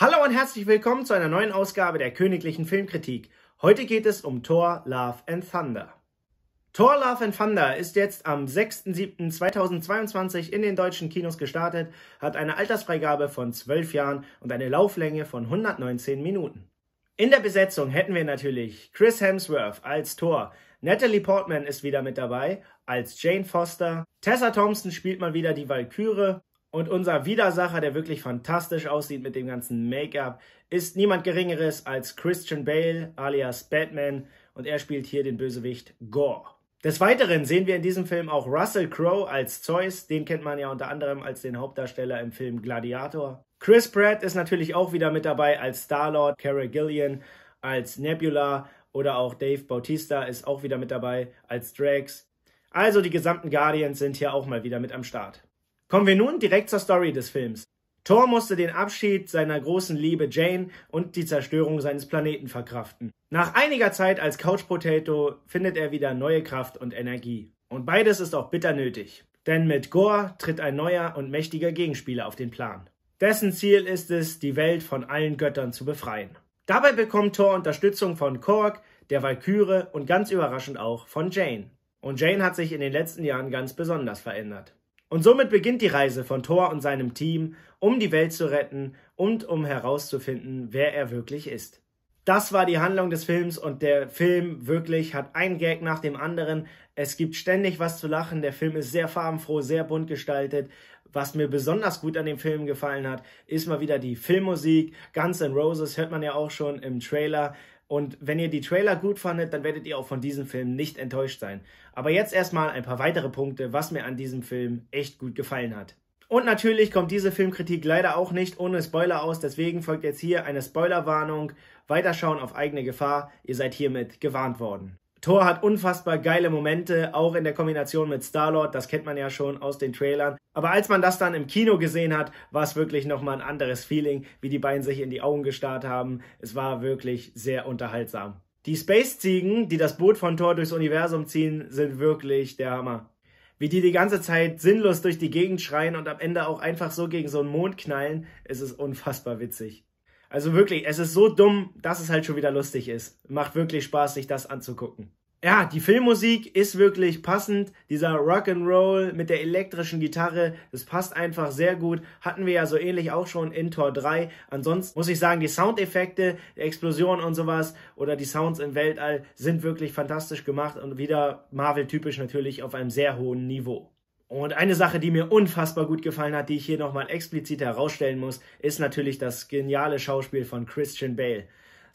Hallo und herzlich willkommen zu einer neuen Ausgabe der Königlichen Filmkritik. Heute geht es um Thor, Love and Thunder. Thor, Love and Thunder ist jetzt am 6.7.2022 in den deutschen Kinos gestartet, hat eine Altersfreigabe von 12 Jahren und eine Lauflänge von 119 Minuten. In der Besetzung hätten wir natürlich Chris Hemsworth als Thor, Natalie Portman ist wieder mit dabei als Jane Foster, Tessa Thompson spielt mal wieder die Valkyrie und unser Widersacher, der wirklich fantastisch aussieht mit dem ganzen Make-up, ist niemand Geringeres als Christian Bale alias Batman und er spielt hier den Bösewicht Gore. Des Weiteren sehen wir in diesem Film auch Russell Crowe als Zeus, den kennt man ja unter anderem als den Hauptdarsteller im Film Gladiator. Chris Pratt ist natürlich auch wieder mit dabei als Star-Lord, Cara Gillian als Nebula oder auch Dave Bautista ist auch wieder mit dabei als Drax. Also die gesamten Guardians sind hier auch mal wieder mit am Start. Kommen wir nun direkt zur Story des Films. Thor musste den Abschied seiner großen Liebe Jane und die Zerstörung seines Planeten verkraften. Nach einiger Zeit als Couch Potato findet er wieder neue Kraft und Energie. Und beides ist auch bitter nötig. Denn mit Gore tritt ein neuer und mächtiger Gegenspieler auf den Plan. Dessen Ziel ist es, die Welt von allen Göttern zu befreien. Dabei bekommt Thor Unterstützung von Korg, der Valkyrie und ganz überraschend auch von Jane. Und Jane hat sich in den letzten Jahren ganz besonders verändert. Und somit beginnt die Reise von Thor und seinem Team, um die Welt zu retten und um herauszufinden, wer er wirklich ist. Das war die Handlung des Films und der Film wirklich hat ein Gag nach dem anderen. Es gibt ständig was zu lachen. Der Film ist sehr farbenfroh, sehr bunt gestaltet. Was mir besonders gut an dem Film gefallen hat, ist mal wieder die Filmmusik. Guns N' Roses hört man ja auch schon im Trailer. Und wenn ihr die Trailer gut fandet, dann werdet ihr auch von diesem Film nicht enttäuscht sein. Aber jetzt erstmal ein paar weitere Punkte, was mir an diesem Film echt gut gefallen hat. Und natürlich kommt diese Filmkritik leider auch nicht ohne Spoiler aus, deswegen folgt jetzt hier eine Spoilerwarnung. Weiterschauen auf eigene Gefahr, ihr seid hiermit gewarnt worden. Thor hat unfassbar geile Momente, auch in der Kombination mit Star-Lord, das kennt man ja schon aus den Trailern. Aber als man das dann im Kino gesehen hat, war es wirklich nochmal ein anderes Feeling, wie die beiden sich in die Augen gestarrt haben. Es war wirklich sehr unterhaltsam. Die Space-Ziegen, die das Boot von Thor durchs Universum ziehen, sind wirklich der Hammer. Wie die die ganze Zeit sinnlos durch die Gegend schreien und am Ende auch einfach so gegen so einen Mond knallen, ist es unfassbar witzig. Also wirklich, es ist so dumm, dass es halt schon wieder lustig ist. Macht wirklich Spaß, sich das anzugucken ja, die Filmmusik ist wirklich passend. Dieser Rock'n'Roll mit der elektrischen Gitarre, das passt einfach sehr gut. Hatten wir ja so ähnlich auch schon in Tor 3. Ansonsten muss ich sagen, die Soundeffekte, die Explosionen und sowas oder die Sounds im Weltall sind wirklich fantastisch gemacht und wieder Marvel-typisch natürlich auf einem sehr hohen Niveau. Und eine Sache, die mir unfassbar gut gefallen hat, die ich hier nochmal explizit herausstellen muss, ist natürlich das geniale Schauspiel von Christian Bale.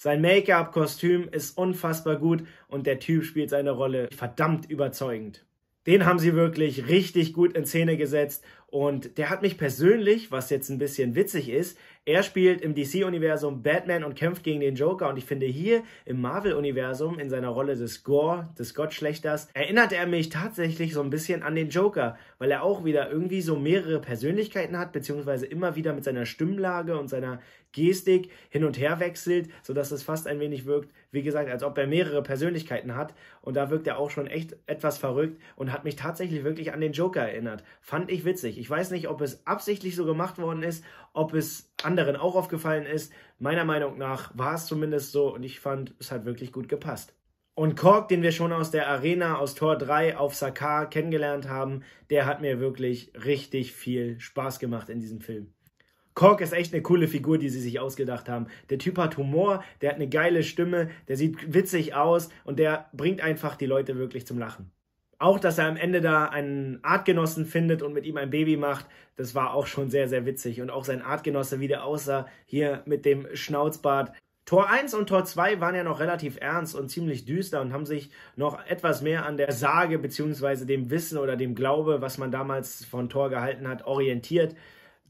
Sein Make-up-Kostüm ist unfassbar gut und der Typ spielt seine Rolle verdammt überzeugend. Den haben sie wirklich richtig gut in Szene gesetzt und der hat mich persönlich, was jetzt ein bisschen witzig ist, er spielt im DC-Universum Batman und kämpft gegen den Joker. Und ich finde hier im Marvel-Universum, in seiner Rolle des Gore, des Gottschlechters, erinnert er mich tatsächlich so ein bisschen an den Joker, weil er auch wieder irgendwie so mehrere Persönlichkeiten hat, beziehungsweise immer wieder mit seiner Stimmlage und seiner Gestik hin und her wechselt, sodass es fast ein wenig wirkt, wie gesagt, als ob er mehrere Persönlichkeiten hat. Und da wirkt er auch schon echt etwas verrückt und hat mich tatsächlich wirklich an den Joker erinnert. Fand ich witzig. Ich weiß nicht, ob es absichtlich so gemacht worden ist, ob es anderen auch aufgefallen ist. Meiner Meinung nach war es zumindest so und ich fand, es hat wirklich gut gepasst. Und Kork, den wir schon aus der Arena, aus Tor 3 auf Sakar kennengelernt haben, der hat mir wirklich richtig viel Spaß gemacht in diesem Film. Kork ist echt eine coole Figur, die sie sich ausgedacht haben. Der Typ hat Humor, der hat eine geile Stimme, der sieht witzig aus und der bringt einfach die Leute wirklich zum Lachen. Auch, dass er am Ende da einen Artgenossen findet und mit ihm ein Baby macht, das war auch schon sehr, sehr witzig. Und auch sein Artgenosse, wie der aussah, hier mit dem Schnauzbart. Tor 1 und Tor 2 waren ja noch relativ ernst und ziemlich düster und haben sich noch etwas mehr an der Sage bzw. dem Wissen oder dem Glaube, was man damals von Tor gehalten hat, orientiert.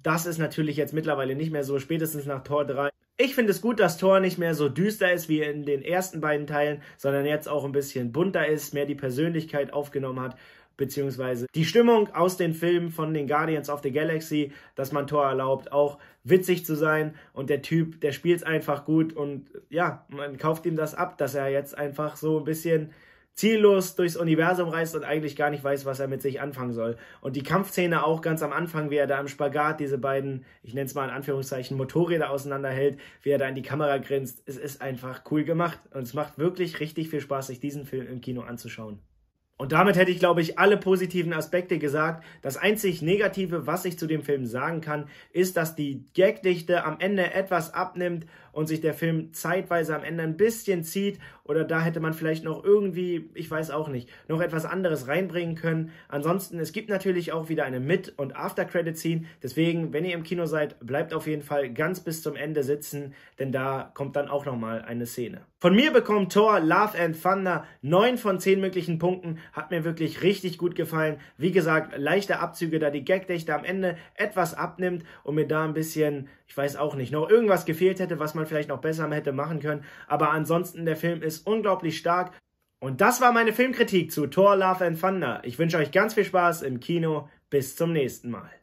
Das ist natürlich jetzt mittlerweile nicht mehr so. Spätestens nach Tor 3 ich finde es gut, dass Thor nicht mehr so düster ist wie in den ersten beiden Teilen, sondern jetzt auch ein bisschen bunter ist, mehr die Persönlichkeit aufgenommen hat beziehungsweise die Stimmung aus den Filmen von den Guardians of the Galaxy, dass man Thor erlaubt, auch witzig zu sein und der Typ, der spielt es einfach gut und ja, man kauft ihm das ab, dass er jetzt einfach so ein bisschen ziellos durchs Universum reist und eigentlich gar nicht weiß, was er mit sich anfangen soll. Und die Kampfszene auch ganz am Anfang, wie er da im Spagat diese beiden, ich nenne es mal in Anführungszeichen, Motorräder auseinanderhält, wie er da in die Kamera grinst. Es ist einfach cool gemacht und es macht wirklich richtig viel Spaß, sich diesen Film im Kino anzuschauen. Und damit hätte ich, glaube ich, alle positiven Aspekte gesagt. Das einzig Negative, was ich zu dem Film sagen kann, ist, dass die Gagdichte am Ende etwas abnimmt und sich der Film zeitweise am Ende ein bisschen zieht. Oder da hätte man vielleicht noch irgendwie, ich weiß auch nicht, noch etwas anderes reinbringen können. Ansonsten, es gibt natürlich auch wieder eine Mit- und After-Credit-Scene. Deswegen, wenn ihr im Kino seid, bleibt auf jeden Fall ganz bis zum Ende sitzen, denn da kommt dann auch nochmal eine Szene. Von mir bekommt Thor Love and Thunder 9 von 10 möglichen Punkten. Hat mir wirklich richtig gut gefallen. Wie gesagt, leichte Abzüge, da die Gagdächte am Ende etwas abnimmt und mir da ein bisschen, ich weiß auch nicht, noch irgendwas gefehlt hätte, was man vielleicht noch besser hätte machen können. Aber ansonsten, der Film ist unglaublich stark. Und das war meine Filmkritik zu Thor Love and Thunder. Ich wünsche euch ganz viel Spaß im Kino. Bis zum nächsten Mal.